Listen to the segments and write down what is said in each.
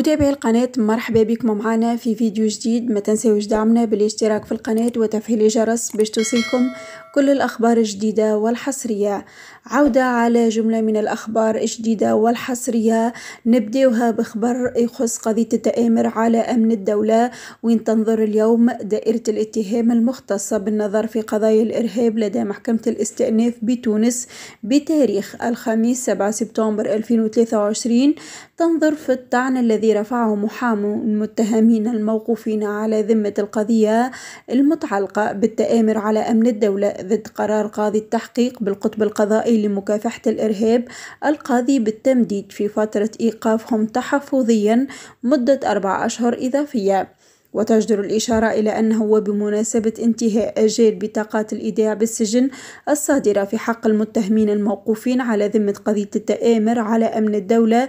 متابعي القناة مرحبا بكم معنا في فيديو جديد ما تنساوش دعمنا بالاشتراك في القناة وتفعيل الجرس باش توصلكم كل الأخبار الجديدة والحصرية عودة على جملة من الأخبار الجديدة والحصرية نبدأها بخبر يخص قضية التآمر على أمن الدولة وين تنظر اليوم دائرة الاتهام المختصة بالنظر في قضايا الإرهاب لدى محكمة الاستئناف بتونس بتاريخ الخميس 7 سبتمبر 2023 تنظر في الطعن الذي رفعه محامو المتهمين الموقوفين على ذمة القضية المتعلقة بالتآمر على أمن الدولة ضد قرار قاضي التحقيق بالقطب القضائي لمكافحة الإرهاب القاضي بالتمديد في فترة إيقافهم تحفظيا مدة أربع أشهر إضافية وتجدر الإشارة إلى أنه وبمناسبة انتهاء أجال بطاقات الإيداع بالسجن الصادرة في حق المتهمين الموقوفين على ذمة قضية التآمر على أمن الدولة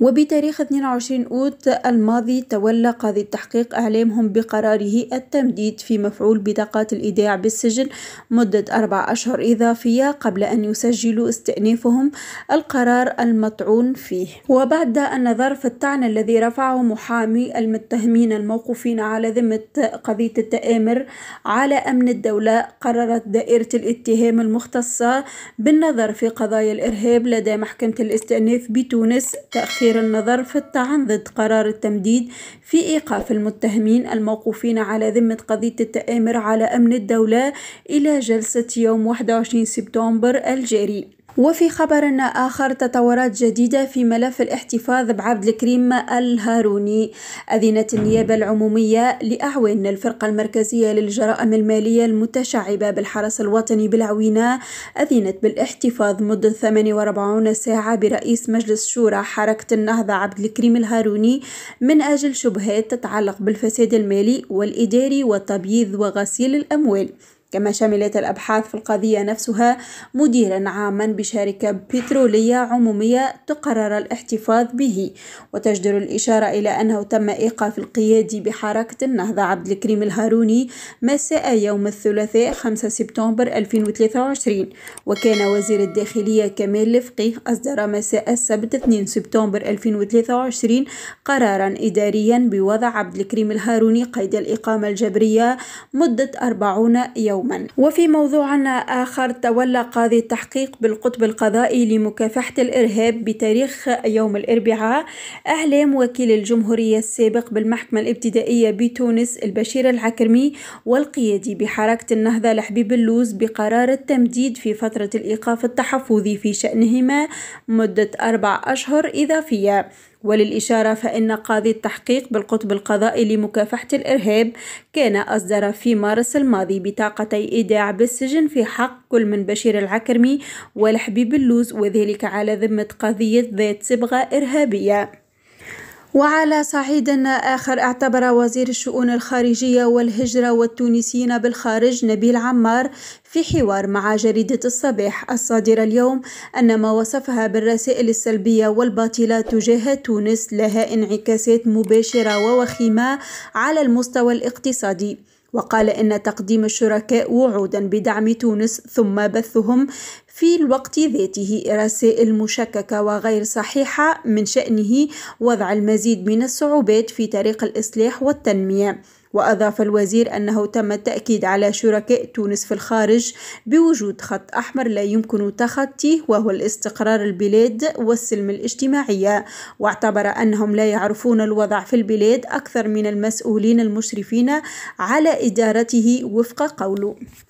وبتاريخ 22 أوت الماضي تولى قاضي التحقيق إعلامهم بقراره التمديد في مفعول بطاقات الإيداع بالسجن مدة أربع أشهر إضافية قبل أن يسجلوا استئنافهم القرار المطعون فيه وبعد النظر في الطعن الذي رفعه محامي المتهمين الموقوفين المسؤولين على ذمة قضية التآمر على أمن الدولة قررت دائرة الاتهام المختصة بالنظر في قضايا الإرهاب لدى محكمة الاستئناف بتونس تأخير النظر في الطعن ضد قرار التمديد في إيقاف المتهمين الموقوفين على ذمة قضية التآمر على أمن الدولة إلى جلسة يوم 21 سبتمبر الجاري وفي خبر آخر تطورات جديدة في ملف الاحتفاظ بعبد الكريم الهاروني أذنت النيابة العمومية لأعوان الفرقة المركزية للجرائم المالية المتشعبة بالحرس الوطني بالعوينة أذنت بالاحتفاظ مدة 48 ساعة برئيس مجلس شورى حركة النهضة عبد الكريم الهاروني من أجل شبهات تتعلق بالفساد المالي والإداري والتبييض وغسيل الأموال كما شملت الأبحاث في القضية نفسها مديرا عاما بشركة بترولية عمومية تقرر الاحتفاظ به وتجدر الإشارة إلى أنه تم إيقاف القيادي بحركة النهضة عبد الكريم الهاروني مساء يوم الثلاثاء 5 سبتمبر 2023 وكان وزير الداخلية كمال لفقي أصدر مساء السبت 2 سبتمبر 2023 قرارا إداريا بوضع عبد الكريم الهاروني قيد الإقامة الجبرية مدة 40 يوم يوما وفي موضوع آخر تولى قاضي التحقيق بالقطب القضائي لمكافحة الإرهاب بتاريخ يوم الأربعاء إعلام وكيل الجمهورية السابق بالمحكمة الابتدائية بتونس البشير العكرمي والقيادي بحركة النهضة لحبيب اللوز بقرار التمديد في فترة الإيقاف التحفظي في شأنهما مدة أربع أشهر إضافية وللإشارة فإن قاضي التحقيق بالقطب القضائي لمكافحة الإرهاب كان أصدر في مارس الماضي بطاقتي إيداع بالسجن في حق كل من بشير العكرمي والحبيب اللوز وذلك على ذمة قضية ذات صبغة إرهابية وعلى صعيد آخر اعتبر وزير الشؤون الخارجية والهجرة والتونسيين بالخارج نبيل عمار في حوار مع جريدة الصباح الصادرة اليوم أن ما وصفها بالرسائل السلبية والباطلة تجاه تونس لها انعكاسات مباشرة ووخيمة على المستوى الاقتصادي وقال إن تقديم الشركاء وعودا بدعم تونس ثم بثهم في الوقت ذاته رسائل مشككة وغير صحيحة من شأنه وضع المزيد من الصعوبات في طريق الإصلاح والتنمية وأضاف الوزير أنه تم التأكيد على شركاء تونس في الخارج بوجود خط أحمر لا يمكن تخطيه وهو الاستقرار البلاد والسلم الاجتماعية واعتبر أنهم لا يعرفون الوضع في البلاد أكثر من المسؤولين المشرفين على إدارته وفق قوله